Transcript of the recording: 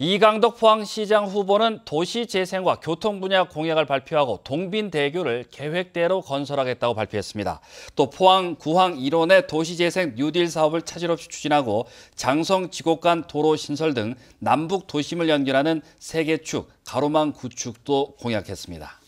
이강덕 포항시장 후보는 도시재생과 교통 분야 공약을 발표하고 동빈대교를 계획대로 건설하겠다고 발표했습니다. 또 포항 구항 1원의 도시재생 뉴딜 사업을 차질 없이 추진하고 장성 지곡 간 도로 신설 등 남북 도심을 연결하는 세계축 가로망 구축도 공약했습니다.